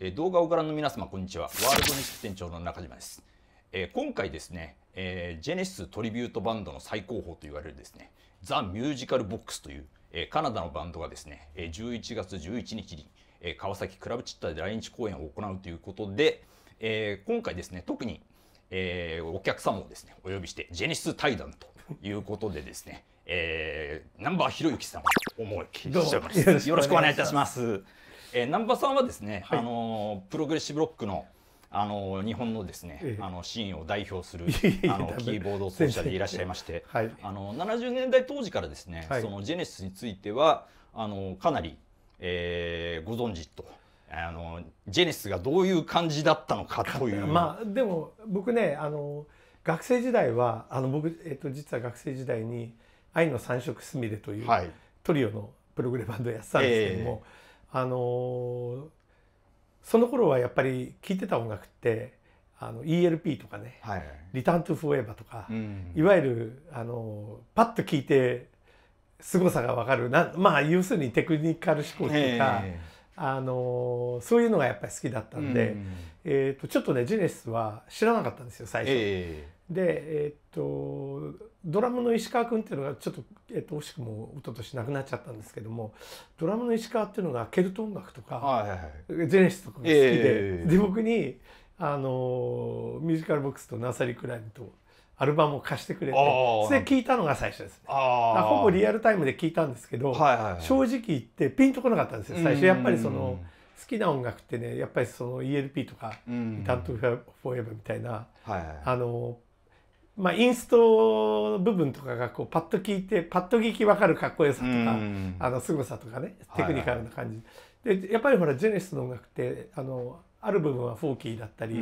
え動画をご覧の皆様こんにちはワールドネス店長の中島です、えー、今回ですね、えー、ジェネシストリビュートバンドの最高峰と言われるですねザ・ミュージカルボックスという、えー、カナダのバンドがですね、え11月11日に、え川崎クラブチッターで来日公演を行うということで、え今回ですね特に、えお客様をですねお呼びしてジェネシス対談ということでですね、えー、ナンバーひろゆきさんをお招いしておりますよろしくお願いいたしますえー、南波さんはですね、はい、あのプログレッシブロックのあの日本のですね、ええ、あのシーンを代表するあのキーボード奏者でいらっしゃいまして、はい、あの70年代当時からですね、はい、そのジェネシスについてはあのかなり、えー、ご存知と。あのジェネシスがどういう感じだったのかという。まあでも僕ねあの学生時代はあの僕えっと実は学生時代に愛の三色すみれという、トリオのプログレバンドやってたんですけども。あのその頃はやっぱり聴いてた音楽ってあの ELP とかね、はいはい、リターントゥフォーエバーとか、うん、いわゆるあのパッと聴いて凄さが分かるなまあ要するにテクニカル思考というか、あのそういうのがやっぱり好きだったんで、うん、えーと、ちょっとねジェネシスは知らなかったんですよ最初。で、えーとドラムの石川君っていうのがちょっと、えっと、惜しくも一昨年亡くなっちゃったんですけどもドラムの石川っていうのがケルト音楽とか、はいはい、ジェネシスとかが好きで、えー、で僕にあのミュージカルボックスとナサリクライムとアルバムを貸してくれてそれ聞いたのが最初ですねほぼリアルタイムで聞いたんですけど、はいはいはい、正直言ってピンとこなかったんですよ最初やっぱりその好きな音楽ってねやっぱりその ELP とか「ダントフォーエブみたいな、はいはい、あのまあ、インスト部分とかがこうパッと聞いてパッと聞き分かるかっこよさとかあの凄さとかねテクニカルな感じ、はいはい、でやっぱりほらジェネシスの音楽ってあのある部分はフォーキーだったり、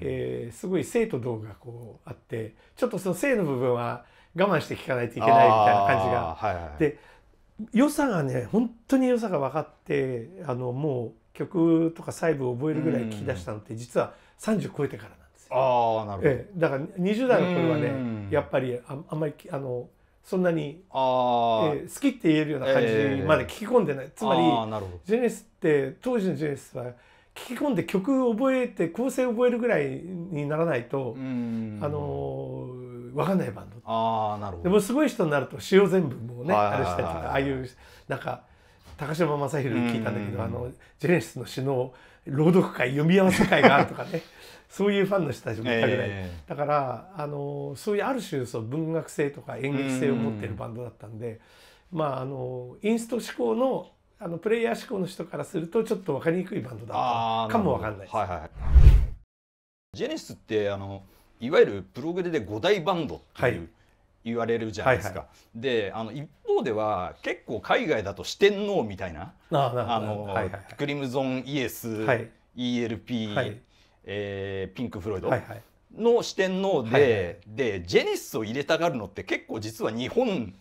えー、すごい生と動がこうあってちょっとその生の部分は我慢して聴かないといけないみたいな感じが。はいはい、で良さがね本当に良さが分かってあのもう曲とか細部を覚えるぐらい聴き出したのって実は30超えてからですよ。あなるほど、ええ、だから20代の頃はねやっぱりああんまりあのそんなにえ好きって言えるような感じまで聞き込んでない、えー、つまりジェネスって当時のジェネスは聞き込んで曲覚えて構成覚えるぐらいにならないとあの分かんないバンドあなるほどでもすごい人になると詩を全部もうねあれしたりとかああいうなんか高島正宏に聞いたんだけどあのジェネシスの詩の朗読会読み合わせ会があるとかね そういうファンの人たちもいたぐらい、えー、だからあのそういうある種その文学性とか演劇性を持ってるバンドだったんで、ん、まああのインスト志向のあのプレイヤー志向の人からするとちょっと分かりにくいバンドだったかも分かんないです。はいはい、ジェネスってあのいわゆるプログレで5大バンドっていう、はい言われるじゃないですか。はいはい、であの一方では結構海外だと四天王みたいなクリムゾンイエス、はい、ELP、はい、えー、ピンク・フロイド。の四天王で、はいはい、でジェネシスを入れたがるのって結構実は日本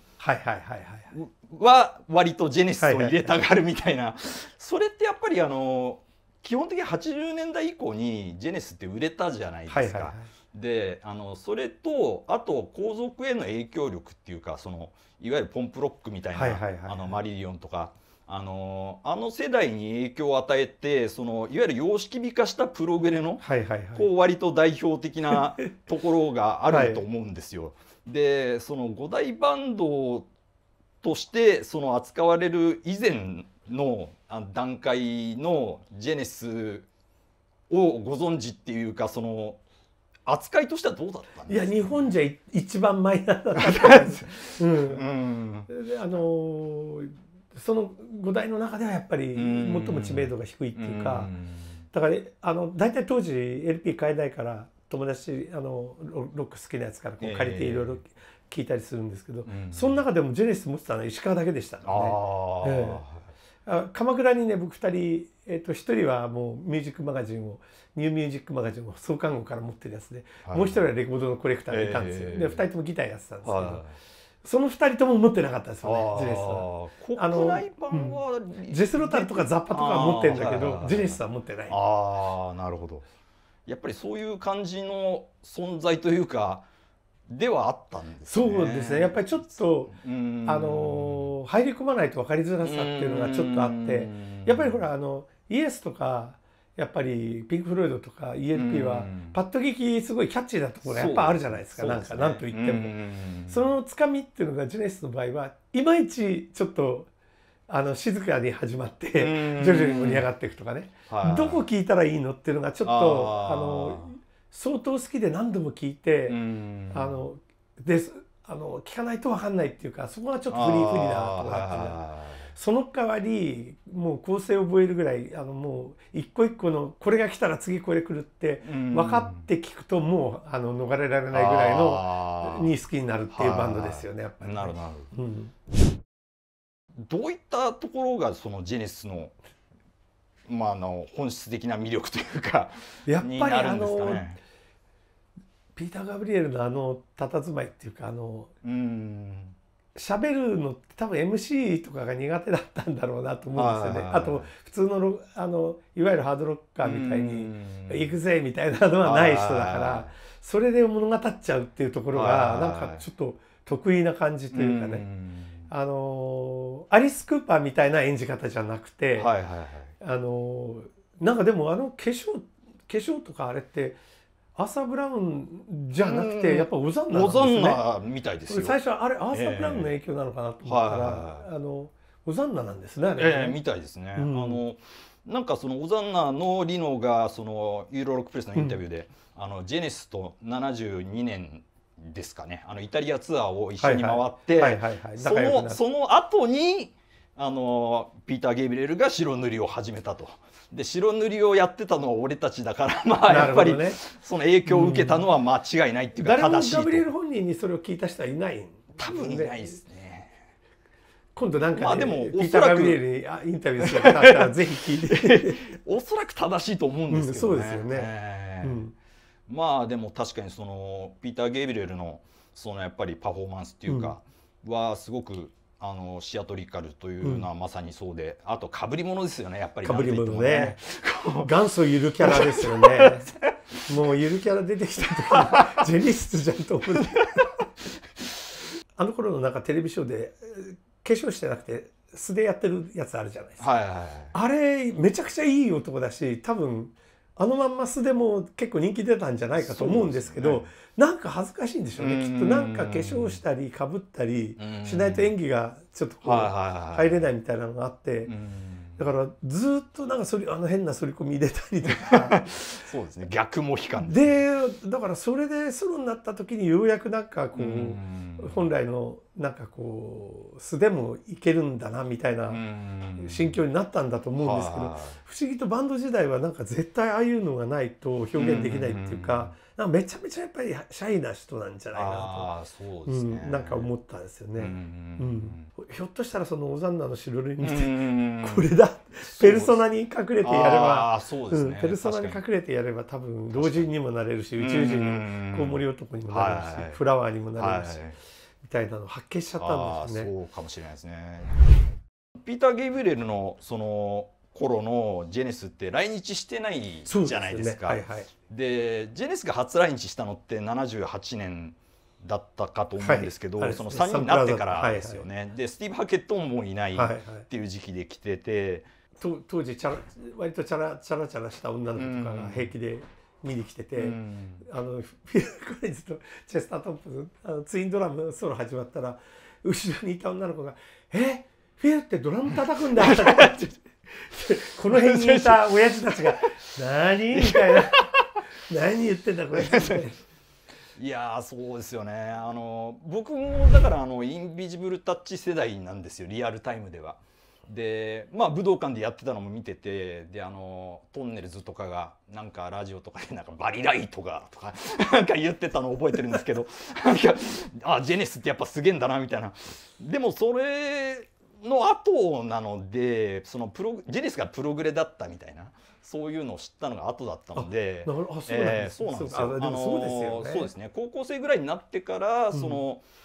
は割とジェネシスを入れたがるみたいな、はいはい、それってやっぱりあの基本的に80年代以降にジェネシスって売れたじゃないですか。はいはいはいであのそれとあと皇族への影響力っていうかそのいわゆるポンプロックみたいな、はいはいはい、あのマリリオンとか。あのあの世代に影響を与えてそのいわゆる様式美化したプログレの、はいはいはい、こう割と代表的な ところがあると思うんですよ。はい、でその五大バンドとしてその扱われる以前の段階のジェネスをご存知っていうかその扱いとしてはどうだったいや日本じゃ一番マイナーだったんです、うん、うん、であのー、その5代の中ではやっぱり最も知名度が低いっていうか、うだからあの大体当時 LP 買えないから友達あのロック好きなやつからこう借りていろいろ聞いたりするんですけど、えー、その中でもジェネシス持ってたのは石川だけでしたかね。あ鎌倉にね僕2人、えーと、1人はもうミュージックマガジンをニューミュージックマガジンを創刊号から持ってるやつで、はい、もう1人はレコードのコレクターがいたんですよ、えー、で2人ともギターやってたんですけど。その二人とも持ってなかったですよね、ジネスは。あの、うん、ジェスロタルとかザッパとか持ってんだけど、ジネスは持ってない。ああ、なるほど。やっぱりそういう感じの存在というか、ではあったんです、ね、そうですねやっぱりちょっとあの入り込まないと分かりづらさっていうのがちょっとあってやっぱりほらあのイエスとかやっぱりピンク・フロイドとか ELP はパッと聞きすごいキャッチーなところやっぱあるじゃないですか、なんか何と言ってもそのつかみっていうのがジェネシスの場合はいまいちちょっとあの静かに始まって徐々に盛り上がっていくとかねどこ聞いたらいいのっていうのがちょっとあの相当好きで何度も聞いて、うん、あのですあの聞かないと分かんないっていうかそこがちょっとフリーフリーだなと思ってその代わりもう構成を覚えるぐらいあのもう一個一個のこれが来たら次これ来るって分かって聞くともうあの逃れられないぐらいのに好きになるっていうバンドですよねやっぱり。なるなるうん、どういったところがそのジェネシスのまあ、あの本質的な魅力というかやっぱり、あのピーター・ガブリエルのあの佇まいっていうかあの喋るのって多分 MC とかが苦手だったんだろうなと思うんですよね。あと普通のあのいわゆるハードロッカーみたいに「行くぜ」みたいなのはない人だからそれで物語っちゃうっていうところがなんかちょっと得意な感じというかね。あのアリス・クーパーみたいな演じ方じゃなくて、はいはいはい、あのなんかでもあの化粧化粧とかあれって朝ブラウンじゃなくてやっぱオザンナ、ね、オザンナみたいです最初あれアーサブラウンの影響なのかなと思ったら、えー、あのオザンナなんですねね、えー、みたいですね、うん、あのなんかそのオザンナのリノがそのユーロロックプレスのインタビューで、うん、あのジェネスと72年ですかねあのイタリアツアーを一緒に回ってそのその後にあのピーター・ゲイブレルが白塗りを始めたと。で白塗りをやってたのは俺たちだから まあやっぱり、ね、その影響を受けたのは間違いないっていうか正しいうん、誰もガブリエル本人にそれを聞いた人はいない多分いないですね今度なんか、ね、まあでもおそらくインタビューする方らぜひ聞いて おそらく正しいと思うんですけどね、うん、そうですよね、えーうん、まあでも確かにそのピーター・ゲイブレルのそのやっぱりパフォーマンスっていうかはすごくあのシアトリカルというのはまさにそうで、うん、あとかぶり物ですよねやっぱりかぶり物ね元祖ゆるキャラですよね もうゆるキャラ出てきた時 ジェリスじゃんと思ってあの頃のなんかテレビショーで化粧してなくて素でやってるやつあるじゃないですか、はいはいはい、あれめちゃくちゃいい男だし多分あのまんま素でも結構人気出たんじゃないかと思うんですけど、ね、なんか恥ずかしいんでしょうね、うきっとなんか化粧したりかぶったりしないと演技がちょっとこう入れないみたいなのがあって。だからずっとなんかそれあの変な反り込み入れたりとか そうですね逆も悲観で、ね、だからそれでソロになった時にようやくなんかこう本来のなんかこう素でもいけるんだなみたいな心境になったんだと思うんですけど、不思議とバンド時代はなんか絶対ああいうのがないと表現できないっていうか,、めちゃめちゃやっぱりシャイな人なんじゃないかなとう、ん、なんか思ったんですよね。ひょっとしたらその「オザンナのしろる」見て、これだペルソナに隠れてやればペルソナに隠れてやれば多分老人にもなれるし宇宙人のコウモリ男にもなれるし、フラワーにもなれるし。たいなのを発見しちゃったんですね。そうかもしれないですね。ピーター・ゲイブレルのその頃のジェネスって来日してないじゃないですか。で、ねはいはい、ジェネスが初来日したのって78年だったかと思うんですけど、はい、その3人になってからですよね。はいはい、でスティーブ・ハケットももういないっていう時期で来てて。はいはい、当時ちゃ割とチャラチャラチャラした女の子とかが平気で。うん見に来てて、うん、あのフィル・コリンズとチェスター・トップあのツインドラムソロ始まったら後ろにいた女の子が「えフィルってドラム叩くんだ」っ てこの辺にいた親父たちが「何?」みたいな「何言ってんだこれ」いやそうですよねあの僕もだからあのインビジブルタッチ世代なんですよリアルタイムでは。でまあ武道館でやってたのも見ててであのトンネルズとかがなんかラジオとかでなんかバリライトがとか なんか言ってたのを覚えてるんですけど なんかあジェネスってやっぱすげえんだなみたいなでもそれの後なのでそのプロジェネスがプログレだったみたいなそういうのを知ったのが後だったのでそうなんですよそうですね高校生ぐらいになってからその、うん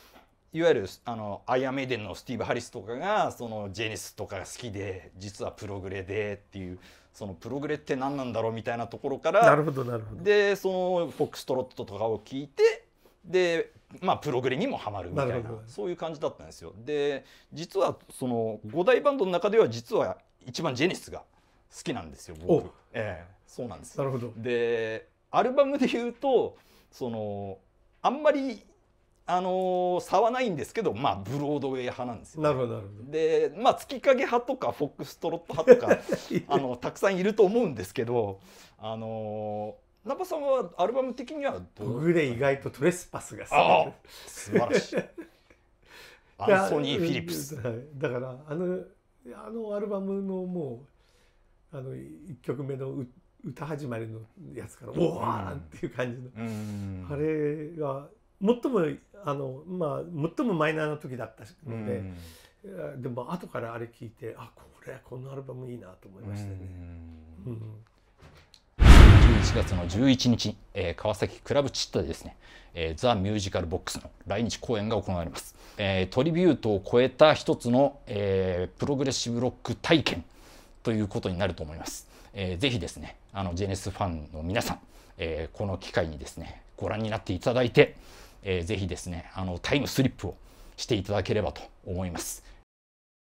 いわゆるあのアイアンメイデンのスティーブ・ハリスとかがそのジェニスとかが好きで実はプログレでっていうそのプログレって何なんだろうみたいなところからなるほどなるほどでそのフォックストロットとかを聞いてでまあプログレにもハマるみたいなそういう感じだったんですよ。で実はその5大バンドの中では実は一番ジェニスが好きなんですよ僕。ええ、そうなんですなるほどでアルバムで言うとそのあんまりあのー、差はないんですけど、まあ、ブロードウェイ派なんですよ、ね、なるほどなるほどで、まあ、月影派とかフォックストロット派とか あのたくさんいると思うんですけど、あのー、ナパさんはアルバム的にはどう僕で意外とトレスパスが好き素晴らしい アンソニー・フィリップスだからあのあのアルバムのもうあの1曲目のう歌始まりのやつから「おお!」っていう感じの、うんうん、あれが最もあの、まあ、最もマイナーな時だったので、うん、でも後からあれ聞いてあこれこのアルバムいいなと思いましたね。うんうん月の十一日、えー、川崎クラブチッタでですね、えー、ザ・ミュージカルボックスの来日公演が行われます、えー、トリビュートを超えた一つの、えー、プログレッシブロック体験ということになると思います、えー、ぜひですねあのジェネスファンの皆さん、えー、この機会にですねご覧になっていただいてえー、ぜひですね、あの、タイムスリップをしていただければと思います。